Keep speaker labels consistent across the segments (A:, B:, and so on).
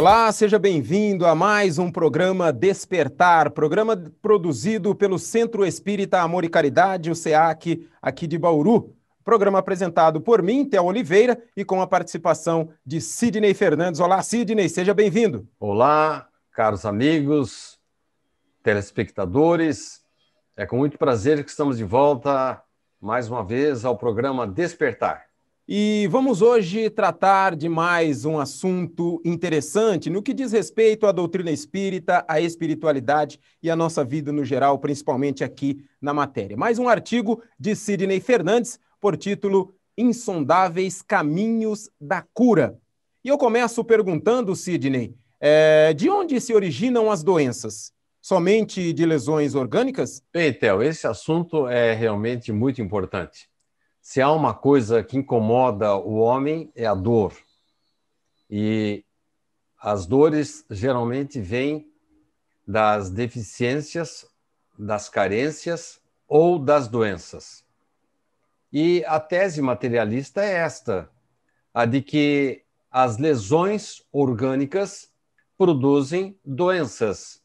A: Olá, seja bem-vindo a mais um programa Despertar, programa produzido pelo Centro Espírita Amor e Caridade, o SEAC, aqui de Bauru. Programa apresentado por mim, Theo Oliveira, e com a participação de
B: Sidney Fernandes. Olá, Sidney, seja bem-vindo. Olá, caros amigos, telespectadores. É com muito prazer que estamos de volta mais uma vez ao programa Despertar. E vamos hoje tratar de
A: mais um assunto interessante no que diz respeito à doutrina espírita, à espiritualidade e à nossa vida no geral, principalmente aqui na matéria. Mais um artigo de Sidney Fernandes por título Insondáveis Caminhos da Cura. E eu começo perguntando, Sidney, é, de onde se originam as doenças?
B: Somente de lesões orgânicas? Bem, Theo, esse assunto é realmente muito importante se há uma coisa que incomoda o homem é a dor. E as dores geralmente vêm das deficiências, das carências ou das doenças. E a tese materialista é esta, a de que as lesões orgânicas produzem doenças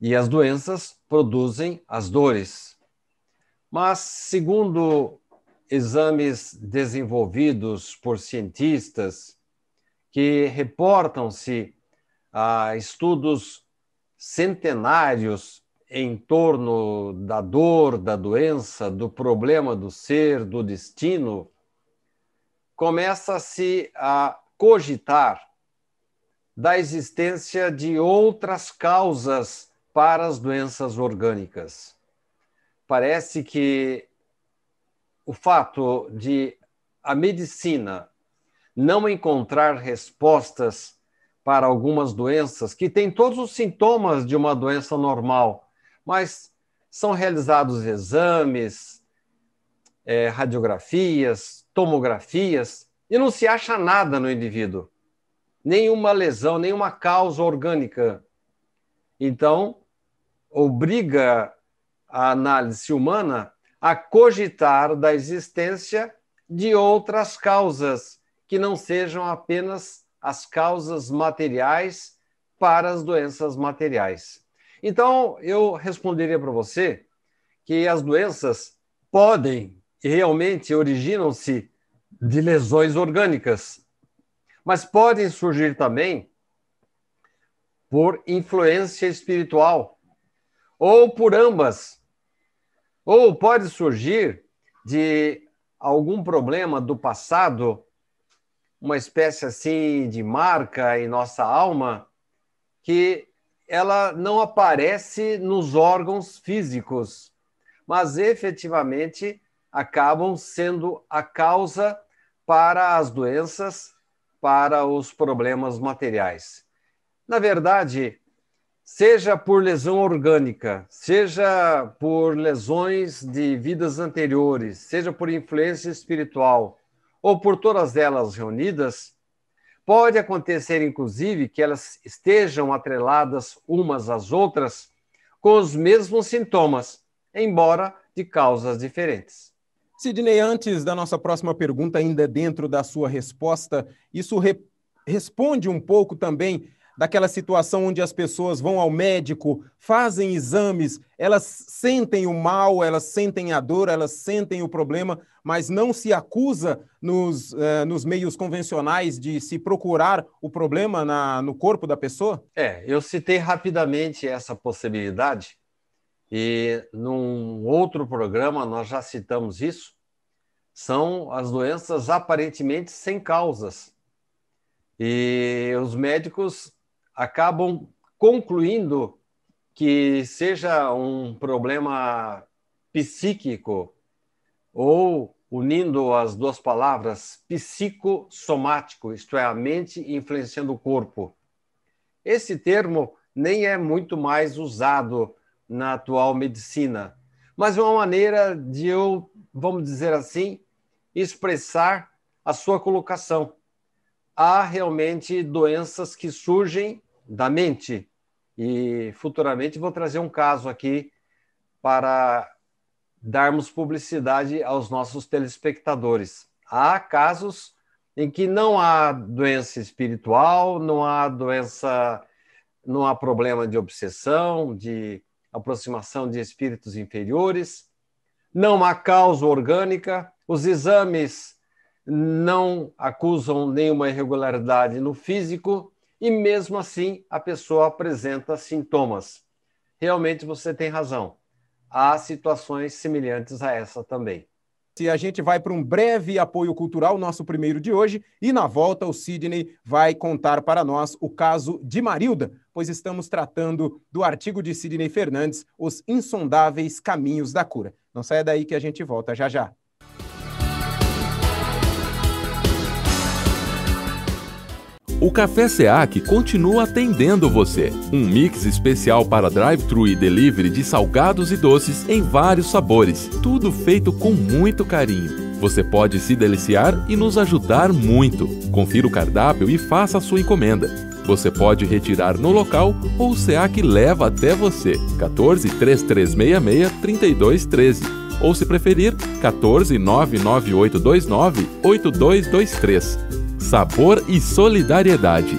B: e as doenças produzem as dores. Mas, segundo exames desenvolvidos por cientistas que reportam-se a estudos centenários em torno da dor, da doença, do problema do ser, do destino, começa-se a cogitar da existência de outras causas para as doenças orgânicas. Parece que o fato de a medicina não encontrar respostas para algumas doenças que têm todos os sintomas de uma doença normal, mas são realizados exames, é, radiografias, tomografias, e não se acha nada no indivíduo, nenhuma lesão, nenhuma causa orgânica. Então, obriga a análise humana a cogitar da existência de outras causas que não sejam apenas as causas materiais para as doenças materiais. Então, eu responderia para você que as doenças podem e realmente originam-se de lesões orgânicas, mas podem surgir também por influência espiritual ou por ambas ou pode surgir de algum problema do passado, uma espécie assim de marca em nossa alma, que ela não aparece nos órgãos físicos, mas efetivamente acabam sendo a causa para as doenças, para os problemas materiais. Na verdade, seja por lesão orgânica, seja por lesões de vidas anteriores, seja por influência espiritual, ou por todas elas reunidas, pode acontecer, inclusive, que elas estejam atreladas umas às outras com os mesmos sintomas, embora de causas
A: diferentes. Sidney, antes da nossa próxima pergunta, ainda dentro da sua resposta, isso re responde um pouco também daquela situação onde as pessoas vão ao médico, fazem exames, elas sentem o mal, elas sentem a dor, elas sentem o problema, mas não se acusa nos, eh, nos meios convencionais de se procurar o problema na, no corpo da pessoa?
B: É, eu citei rapidamente essa possibilidade e num outro programa nós já citamos isso. São as doenças aparentemente sem causas. E os médicos acabam concluindo que seja um problema psíquico ou unindo as duas palavras psicossomático, isto é, a mente influenciando o corpo. Esse termo nem é muito mais usado na atual medicina, mas é uma maneira de eu, vamos dizer assim, expressar a sua colocação. Há realmente doenças que surgem da mente. E futuramente vou trazer um caso aqui para darmos publicidade aos nossos telespectadores. Há casos em que não há doença espiritual, não há doença, não há problema de obsessão, de aproximação de espíritos inferiores, não há causa orgânica, os exames não acusam nenhuma irregularidade no físico e mesmo assim a pessoa apresenta sintomas. Realmente você tem razão. Há situações semelhantes a essa também.
A: Se a gente vai para um breve apoio cultural, nosso primeiro de hoje, e na volta o Sidney vai contar para nós o caso de Marilda, pois estamos tratando do artigo de Sidney Fernandes, Os Insondáveis Caminhos da Cura. Não saia daí que a gente volta já já. O Café SEAC continua atendendo você. Um mix especial para drive-thru e delivery de salgados e doces em vários sabores. Tudo feito com muito carinho. Você pode se deliciar e nos ajudar muito. Confira o cardápio e faça a sua encomenda. Você pode retirar no local ou o SEAC leva até você. 14 3366 3213 ou se preferir, 14 99829 8223 sabor e solidariedade.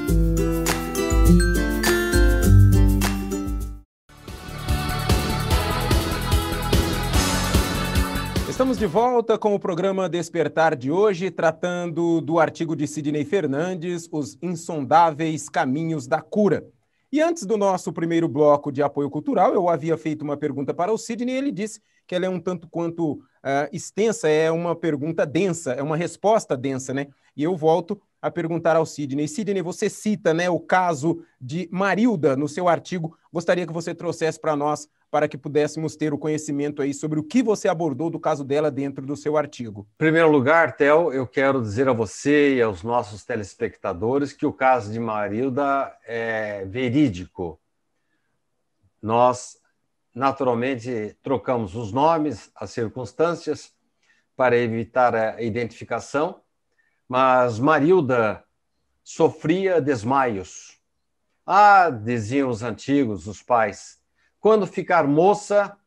A: Estamos de volta com o programa Despertar de hoje, tratando do artigo de Sidney Fernandes, Os Insondáveis Caminhos da Cura. E antes do nosso primeiro bloco de apoio cultural, eu havia feito uma pergunta para o Sidney e ele disse que ela é um tanto quanto Uh, extensa é uma pergunta densa, é uma resposta densa, né? E eu volto a perguntar ao Sidney. Sidney, você cita né, o caso de Marilda no seu artigo. Gostaria que você trouxesse para nós, para que pudéssemos ter o conhecimento aí sobre o que você abordou do caso dela dentro do seu artigo.
B: Em primeiro lugar, Tel, eu quero dizer a você e aos nossos telespectadores que o caso de Marilda é verídico. Nós Naturalmente, trocamos os nomes, as circunstâncias, para evitar a identificação, mas Marilda sofria desmaios. Ah, diziam os antigos, os pais, quando ficar moça,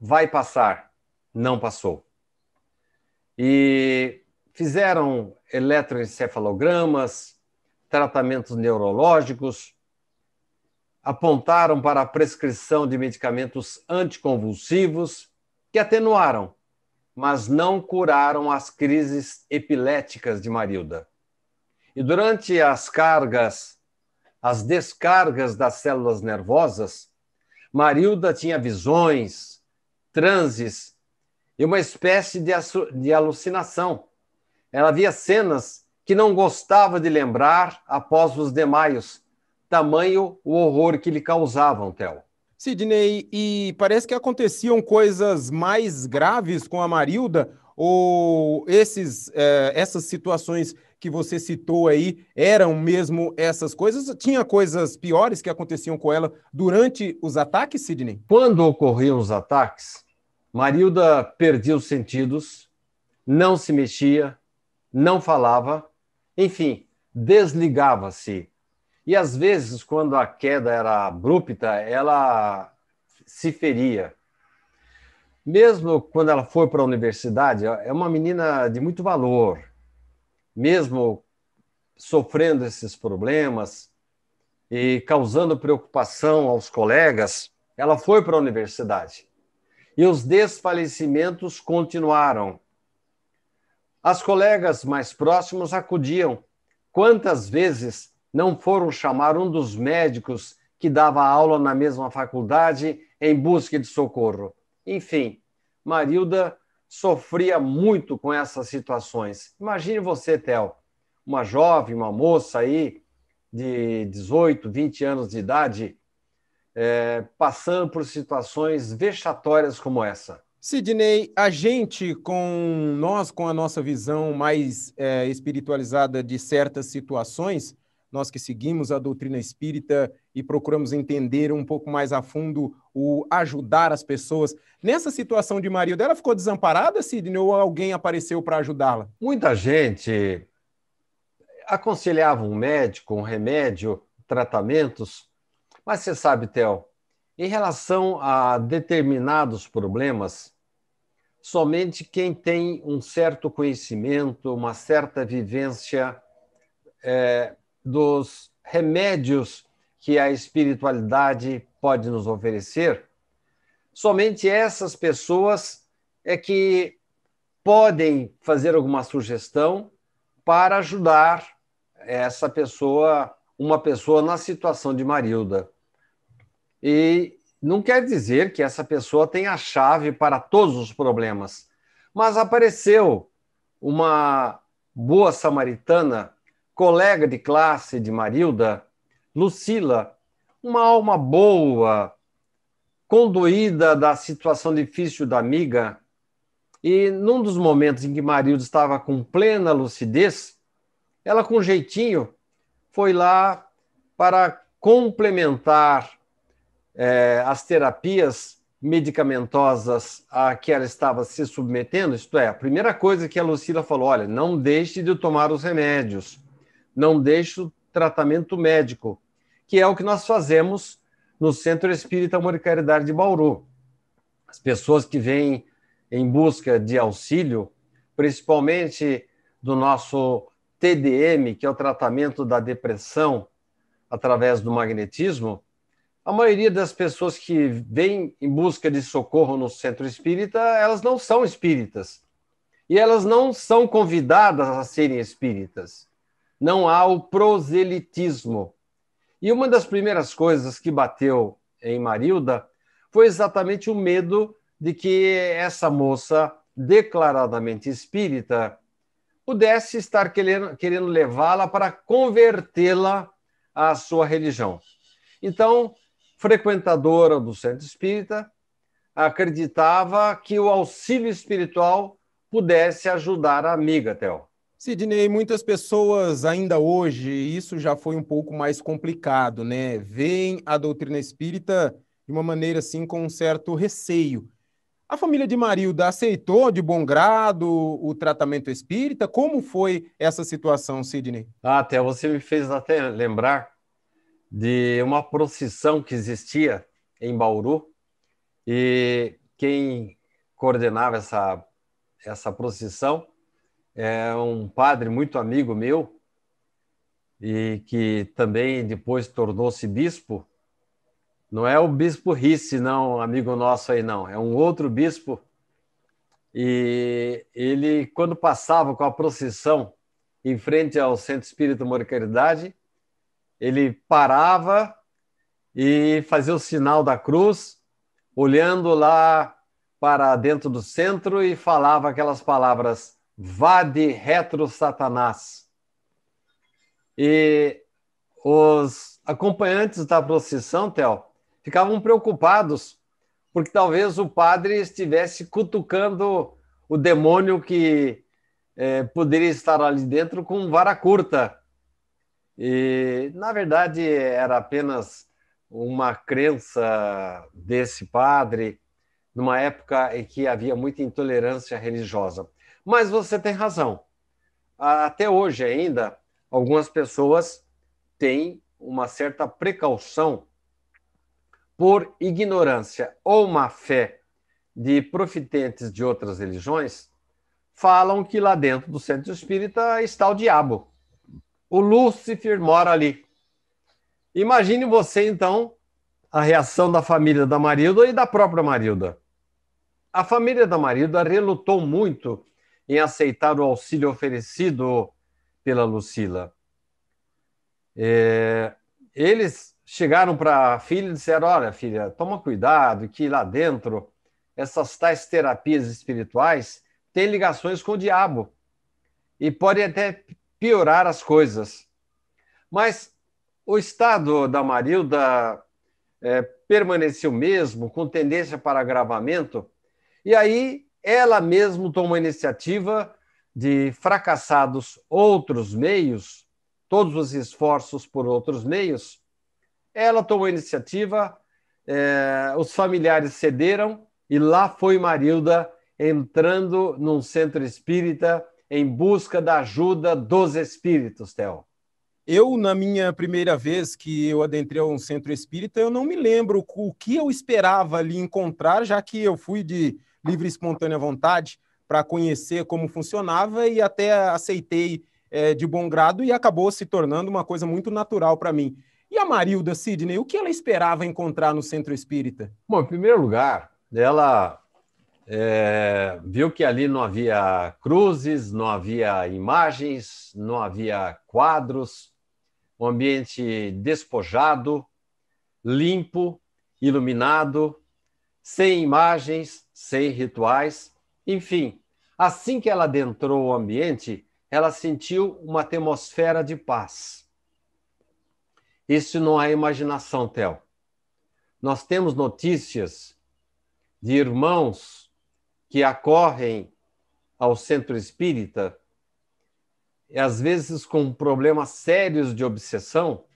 B: vai passar. Não passou. E fizeram eletroencefalogramas, tratamentos neurológicos, apontaram para a prescrição de medicamentos anticonvulsivos que atenuaram, mas não curaram as crises epiléticas de Marilda. E durante as cargas, as descargas das células nervosas, Marilda tinha visões, transes e uma espécie de, de alucinação. Ela via cenas que não gostava de lembrar após os demaios tamanho o horror que lhe causavam, Theo.
A: Sidney, e parece que aconteciam coisas mais graves com a Marilda, ou esses, eh, essas situações que você citou aí eram mesmo essas coisas? Tinha coisas piores que aconteciam com ela durante
B: os ataques, Sidney? Quando ocorriam os ataques, Marilda perdia os sentidos, não se mexia, não falava, enfim, desligava-se e às vezes, quando a queda era abrupta, ela se feria. Mesmo quando ela foi para a universidade, é uma menina de muito valor. Mesmo sofrendo esses problemas e causando preocupação aos colegas, ela foi para a universidade. E os desfalecimentos continuaram. As colegas mais próximas acudiam. Quantas vezes não foram chamar um dos médicos que dava aula na mesma faculdade em busca de socorro. Enfim, Marilda sofria muito com essas situações. Imagine você, Tel, uma jovem, uma moça aí de 18, 20 anos de idade, é, passando por situações vexatórias como essa. Sidney, a gente,
A: com nós, com a nossa visão mais é, espiritualizada de certas situações, nós que seguimos a doutrina espírita e procuramos entender um pouco mais a fundo o ajudar as pessoas. Nessa situação de Maria, ela ficou desamparada,
B: Sidney, ou alguém apareceu para ajudá-la? Muita gente aconselhava um médico, um remédio, tratamentos, mas você sabe, Theo, em relação a determinados problemas, somente quem tem um certo conhecimento, uma certa vivência é, dos remédios que a espiritualidade pode nos oferecer, somente essas pessoas é que podem fazer alguma sugestão para ajudar essa pessoa, uma pessoa na situação de Marilda. E não quer dizer que essa pessoa tem a chave para todos os problemas, mas apareceu uma boa samaritana colega de classe de Marilda, Lucila, uma alma boa, conduída da situação difícil da amiga, e num dos momentos em que Marilda estava com plena lucidez, ela com jeitinho foi lá para complementar é, as terapias medicamentosas a que ela estava se submetendo, isto é, a primeira coisa que a Lucila falou: olha, não deixe de tomar os remédios não deixo tratamento médico, que é o que nós fazemos no Centro Espírita Amor e Caridade de Bauru. As pessoas que vêm em busca de auxílio, principalmente do nosso TDM, que é o tratamento da depressão através do magnetismo, a maioria das pessoas que vêm em busca de socorro no centro espírita, elas não são espíritas. E elas não são convidadas a serem espíritas não há o proselitismo. E uma das primeiras coisas que bateu em Marilda foi exatamente o medo de que essa moça, declaradamente espírita, pudesse estar querendo, querendo levá-la para convertê-la à sua religião. Então, frequentadora do centro espírita, acreditava que o auxílio espiritual pudesse ajudar a amiga, Théo. Sidney, muitas pessoas ainda hoje,
A: isso já foi um pouco mais complicado, né? Veem a doutrina espírita de uma maneira assim com um certo receio. A família de Marilda aceitou de bom grado o tratamento espírita? Como foi essa situação, Sidney?
B: Ah, até você me fez até lembrar de uma procissão que existia em Bauru e quem coordenava essa, essa procissão é um padre muito amigo meu e que também depois tornou-se bispo. Não é o bispo Risse, não, amigo nosso aí, não. É um outro bispo. E ele, quando passava com a procissão em frente ao Centro Espírita Amor e Caridade, ele parava e fazia o sinal da cruz, olhando lá para dentro do centro e falava aquelas palavras Vade retro Satanás. E os acompanhantes da procissão, Theo, ficavam preocupados, porque talvez o padre estivesse cutucando o demônio que é, poderia estar ali dentro com vara curta. E, na verdade, era apenas uma crença desse padre, numa época em que havia muita intolerância religiosa. Mas você tem razão. Até hoje ainda, algumas pessoas têm uma certa precaução por ignorância ou má fé de profitentes de outras religiões, falam que lá dentro do centro espírita está o diabo. O Lúcifer mora ali. Imagine você, então, a reação da família da Marilda e da própria Marilda. A família da Marilda relutou muito em aceitar o auxílio oferecido pela Lucila. É, eles chegaram para a filha e disseram: Olha, filha, toma cuidado, que lá dentro essas tais terapias espirituais têm ligações com o diabo e podem até piorar as coisas. Mas o estado da Marilda é, permaneceu mesmo, com tendência para agravamento, e aí ela mesma tomou a iniciativa de fracassados outros meios, todos os esforços por outros meios, ela tomou a iniciativa, é, os familiares cederam e lá foi Marilda entrando num centro espírita em busca da ajuda dos espíritos, Theo.
A: Eu, na minha primeira vez que eu adentrei um centro espírita, eu não me lembro o que eu esperava ali encontrar, já que eu fui de livre e espontânea vontade para conhecer como funcionava e até aceitei é, de bom grado e acabou se tornando uma coisa muito natural para mim. E a Marilda Sidney, o que ela esperava encontrar no centro
B: espírita? Bom, em primeiro lugar, ela é, viu que ali não havia cruzes, não havia imagens, não havia quadros, um ambiente despojado, limpo, iluminado, sem imagens, sem rituais. Enfim, assim que ela adentrou o ambiente, ela sentiu uma atmosfera de paz. Isso não é imaginação, Theo. Nós temos notícias de irmãos que acorrem ao centro espírita, às vezes com problemas sérios de obsessão,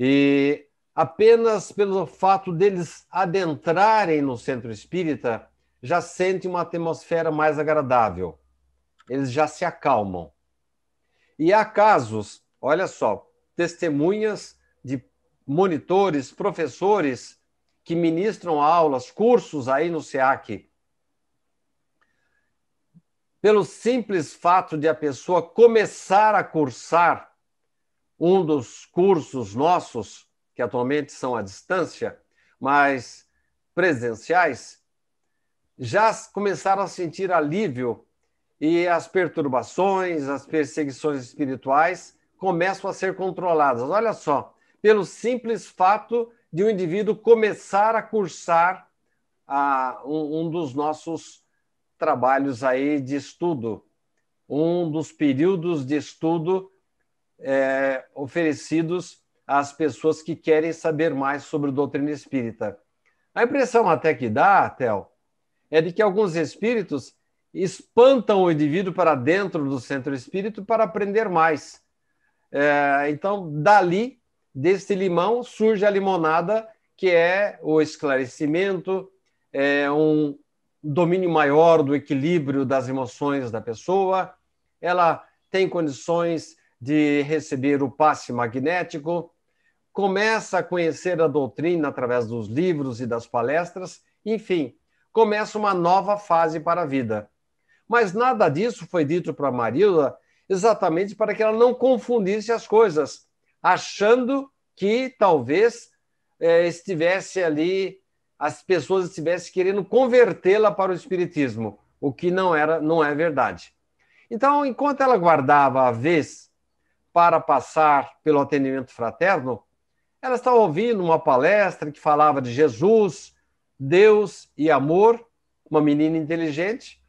B: e apenas pelo fato deles adentrarem no centro espírita, já sentem uma atmosfera mais agradável. Eles já se acalmam. E há casos, olha só, testemunhas de monitores, professores que ministram aulas, cursos aí no SEAC. Pelo simples fato de a pessoa começar a cursar um dos cursos nossos, que atualmente são à distância, mas presenciais, já começaram a sentir alívio e as perturbações, as perseguições espirituais começam a ser controladas. Olha só, pelo simples fato de um indivíduo começar a cursar a, ah, um, um dos nossos trabalhos aí de estudo, um dos períodos de estudo é, oferecidos às pessoas que querem saber mais sobre doutrina espírita. A impressão até que dá, Théo, é de que alguns espíritos espantam o indivíduo para dentro do centro espírito para aprender mais. É, então, dali, deste limão, surge a limonada, que é o esclarecimento, é um domínio maior do equilíbrio das emoções da pessoa, ela tem condições de receber o passe magnético, começa a conhecer a doutrina através dos livros e das palestras, enfim, começa uma nova fase para a vida. Mas nada disso foi dito para Marilda exatamente para que ela não confundisse as coisas, achando que talvez é, estivesse ali, as pessoas estivessem querendo convertê-la para o Espiritismo, o que não era, não é verdade. Então, enquanto ela guardava a vez para passar pelo atendimento fraterno, ela estava ouvindo uma palestra que falava de Jesus, Deus e amor. Uma menina inteligente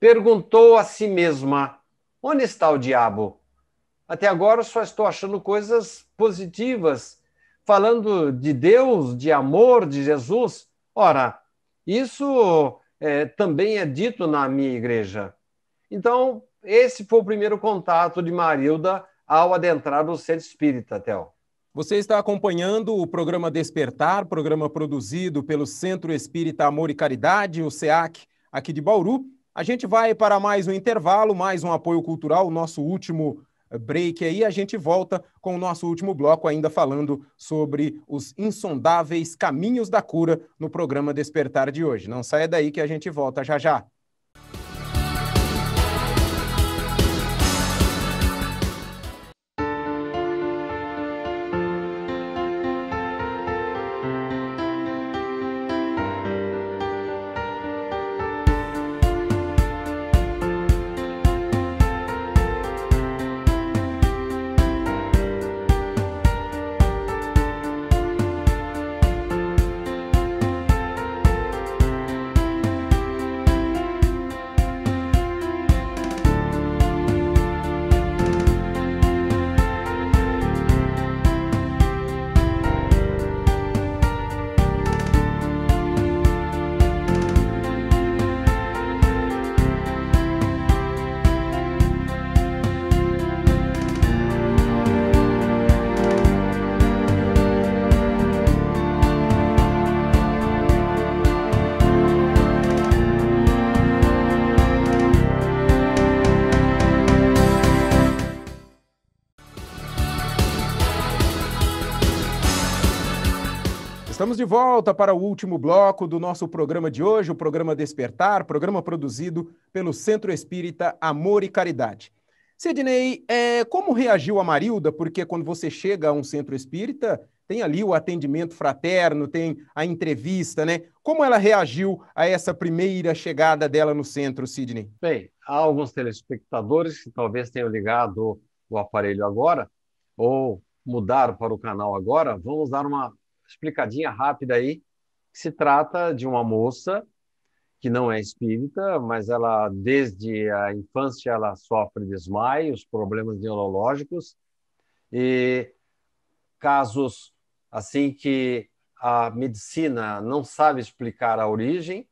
B: perguntou a si mesma: onde está o diabo? Até agora eu só estou achando coisas positivas, falando de Deus, de amor, de Jesus. Ora, isso é, também é dito na minha igreja. Então, esse foi o primeiro contato de Marilda ao adentrar no centro espírita, Théo. Você está acompanhando o programa Despertar, programa
A: produzido pelo Centro Espírita Amor e Caridade, o SEAC, aqui de Bauru. A gente vai para mais um intervalo, mais um apoio cultural, o nosso último eh, break aí. A gente volta com o nosso último bloco, ainda falando sobre os insondáveis caminhos da cura no programa Despertar de hoje. Não saia daí que a gente volta já já. de volta para o último bloco do nosso programa de hoje, o programa Despertar, programa produzido pelo Centro Espírita Amor e Caridade. Sidney, é, como reagiu a Marilda? Porque quando você chega a um centro espírita, tem ali o atendimento fraterno, tem a entrevista, né? Como ela reagiu a essa primeira chegada dela no centro, Sidney?
B: Bem, há alguns telespectadores que talvez tenham ligado o aparelho agora ou mudaram para o canal agora. Vamos dar uma explicadinha rápida aí, se trata de uma moça que não é espírita, mas ela desde a infância ela sofre desmaios, problemas neurológicos e casos assim que a medicina não sabe explicar a origem,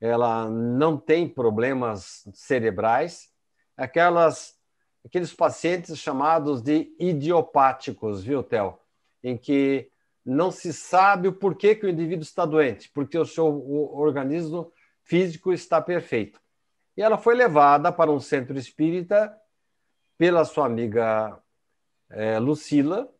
B: ela não tem problemas cerebrais, aquelas aqueles pacientes chamados de idiopáticos, viu, Tel, em que não se sabe o porquê que o indivíduo está doente, porque o seu o organismo físico está perfeito. E ela foi levada para um centro espírita pela sua amiga é, Lucila,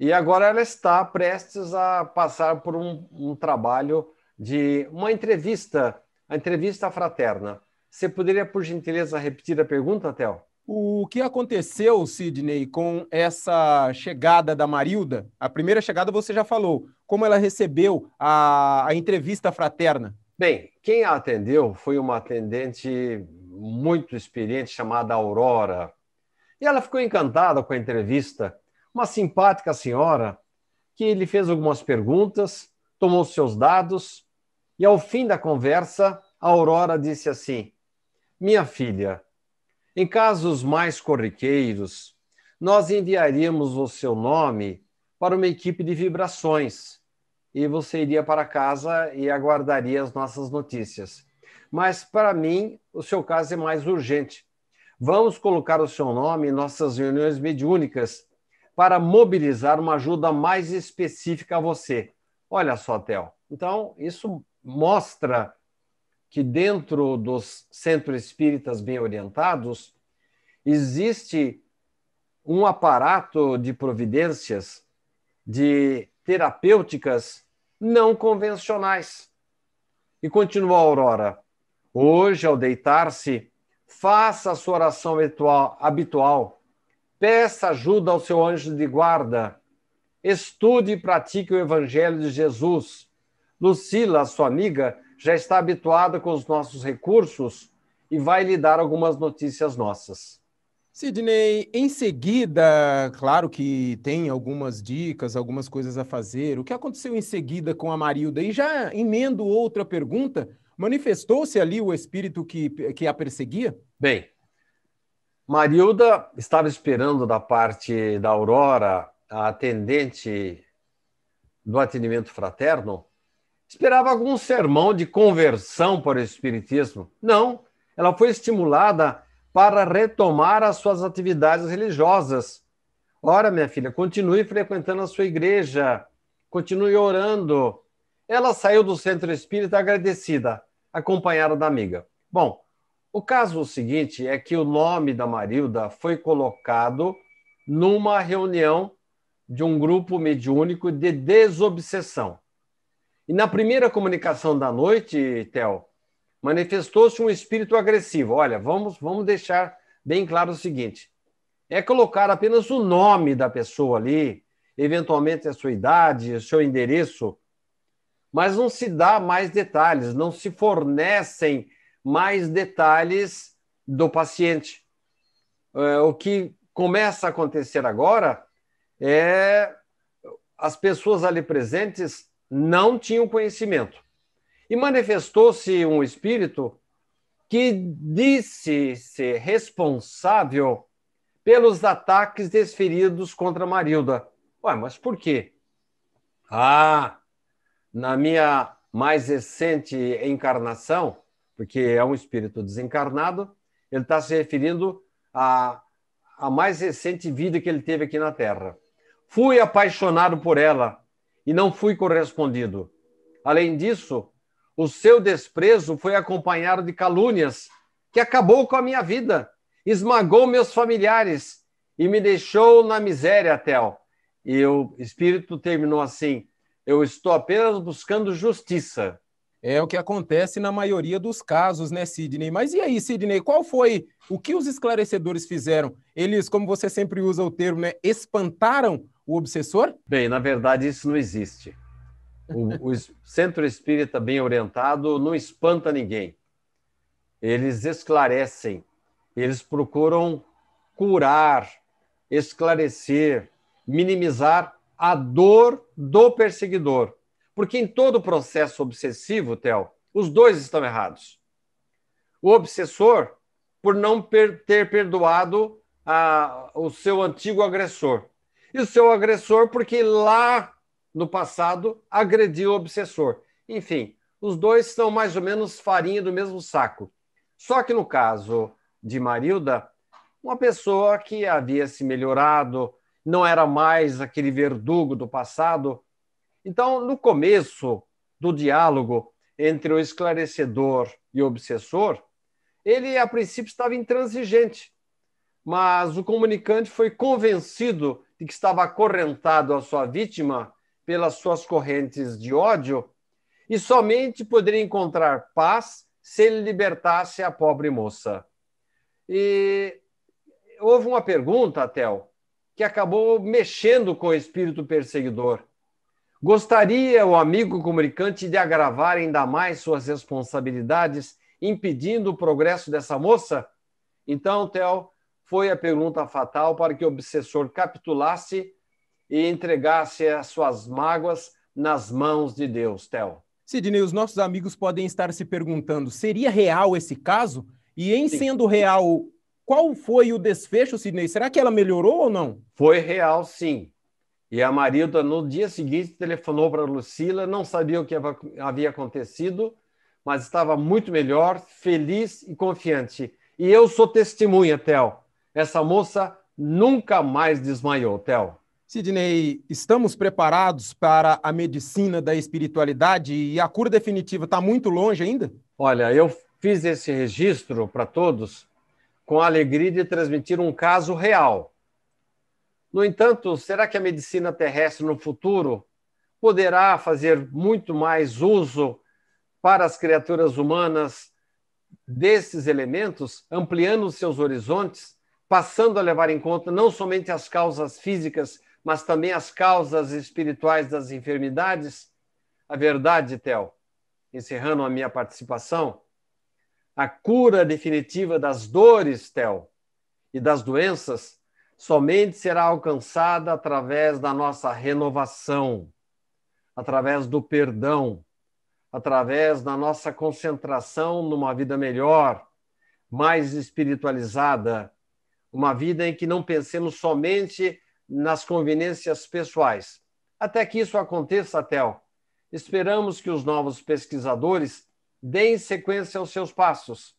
B: e agora ela está prestes a passar por um, um trabalho de uma entrevista, a entrevista fraterna. Você poderia, por gentileza, repetir a pergunta, Théo?
A: O que aconteceu, Sidney, com essa chegada da Marilda? A primeira chegada você já falou. Como ela recebeu a, a entrevista fraterna?
B: Bem, quem a atendeu foi uma atendente muito experiente chamada Aurora. E ela ficou encantada com a entrevista. Uma simpática senhora que lhe fez algumas perguntas, tomou seus dados e, ao fim da conversa, a Aurora disse assim: Minha filha, em casos mais corriqueiros, nós enviaríamos o seu nome para uma equipe de vibrações e você iria para casa e aguardaria as nossas notícias. Mas, para mim, o seu caso é mais urgente. Vamos colocar o seu nome em nossas reuniões mediúnicas para mobilizar uma ajuda mais específica a você. Olha só, Tel. Então, isso mostra que dentro dos centros espíritas bem orientados existe um aparato de providências, de terapêuticas não convencionais. E continua a Aurora. Hoje, ao deitar-se, faça a sua oração habitual, peça ajuda ao seu anjo de guarda, estude e pratique o Evangelho de Jesus. Lucila, sua amiga, já está habituada com os nossos recursos e vai lhe dar algumas notícias nossas.
A: Sidney, em seguida, claro que tem algumas dicas, algumas coisas a fazer. O que aconteceu em seguida com a Marilda? E já emendo outra pergunta, manifestou-se ali o espírito que, que a perseguia?
B: Bem, Marilda estava esperando da parte da Aurora, a atendente do atendimento fraterno, Esperava algum sermão de conversão para o espiritismo. Não, ela foi estimulada para retomar as suas atividades religiosas. Ora, minha filha, continue frequentando a sua igreja, continue orando. Ela saiu do centro espírita agradecida, acompanhada da amiga. Bom, o caso seguinte é que o nome da Marilda foi colocado numa reunião de um grupo mediúnico de desobsessão. E na primeira comunicação da noite, Tel, manifestou-se um espírito agressivo. Olha, vamos, vamos deixar bem claro o seguinte: é colocar apenas o nome da pessoa ali, eventualmente a sua idade, o seu endereço, mas não se dá mais detalhes, não se fornecem mais detalhes do paciente. É, o que começa a acontecer agora é as pessoas ali presentes não tinham conhecimento. E manifestou-se um espírito que disse ser responsável pelos ataques desferidos contra Marilda. Ué, mas por quê? Ah, na minha mais recente encarnação, porque é um espírito desencarnado, ele está se referindo à, à mais recente vida que ele teve aqui na Terra. Fui apaixonado por ela, e não fui correspondido. Além disso, o seu desprezo foi acompanhado de calúnias, que acabou com a minha vida, esmagou meus familiares e me deixou na miséria, Tel. E o espírito terminou assim: Eu estou apenas buscando
A: justiça. É o que acontece na maioria dos casos, né, Sidney? Mas e aí, Sidney, qual foi o que os esclarecedores fizeram? Eles, como você sempre usa o termo, né,
B: espantaram o obsessor? Bem, na verdade, isso não existe. O, o centro espírita bem orientado não espanta ninguém. Eles esclarecem, eles procuram curar, esclarecer, minimizar a dor do perseguidor. Porque em todo o processo obsessivo, Theo, os dois estão errados. O obsessor, por não per ter perdoado a, o seu antigo agressor e o seu agressor, porque lá no passado agrediu o obsessor. Enfim, os dois são mais ou menos farinha do mesmo saco. Só que no caso de Marilda, uma pessoa que havia se melhorado, não era mais aquele verdugo do passado. Então, no começo do diálogo entre o esclarecedor e o obsessor, ele a princípio estava intransigente mas o comunicante foi convencido de que estava acorrentado à sua vítima pelas suas correntes de ódio e somente poderia encontrar paz se ele libertasse a pobre moça. E houve uma pergunta, Tel, que acabou mexendo com o espírito perseguidor. Gostaria o amigo comunicante de agravar ainda mais suas responsabilidades, impedindo o progresso dessa moça? Então, Tel, foi a pergunta fatal para que o obsessor capitulasse e entregasse as suas mágoas nas mãos de Deus, Theo.
A: Sidney, os nossos amigos podem estar se perguntando: seria real esse caso? E em sim. sendo real, qual foi o desfecho, Sidney? Será que ela melhorou ou não?
B: Foi real, sim. E a Marilda, no dia seguinte, telefonou para Lucila, não sabia o que havia acontecido, mas estava muito melhor, feliz e confiante. E eu sou testemunha, Théo. Essa moça nunca mais desmaiou, Theo.
A: Sidney, estamos preparados para a medicina da espiritualidade e
B: a cura definitiva está muito longe ainda? Olha, eu fiz esse registro para todos com a alegria de transmitir um caso real. No entanto, será que a medicina terrestre no futuro poderá fazer muito mais uso para as criaturas humanas desses elementos, ampliando seus horizontes passando a levar em conta não somente as causas físicas, mas também as causas espirituais das enfermidades? A verdade, Tel, encerrando a minha participação, a cura definitiva das dores, Tel, e das doenças somente será alcançada através da nossa renovação, através do perdão, através da nossa concentração numa vida melhor, mais espiritualizada, uma vida em que não pensemos somente nas conveniências pessoais. Até que isso aconteça, Tel, esperamos que os novos pesquisadores deem sequência aos seus passos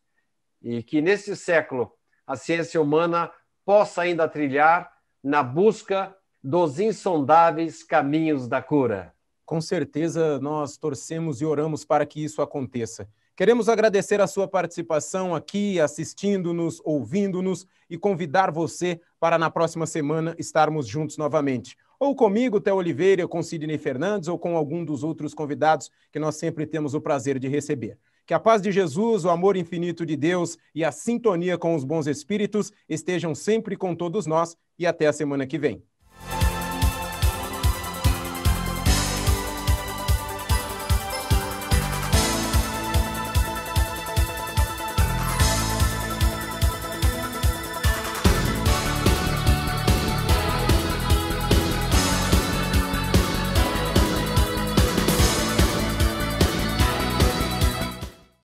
B: e que neste século a ciência humana possa ainda trilhar na busca dos insondáveis caminhos da cura. Com certeza nós torcemos
A: e oramos para que isso aconteça. Queremos agradecer a sua participação aqui, assistindo-nos, ouvindo-nos e convidar você para na próxima semana estarmos juntos novamente. Ou comigo, Theo Oliveira, com Sidney Fernandes, ou com algum dos outros convidados que nós sempre temos o prazer de receber. Que a paz de Jesus, o amor infinito de Deus e a sintonia com os bons espíritos estejam sempre com todos nós e até a semana que vem.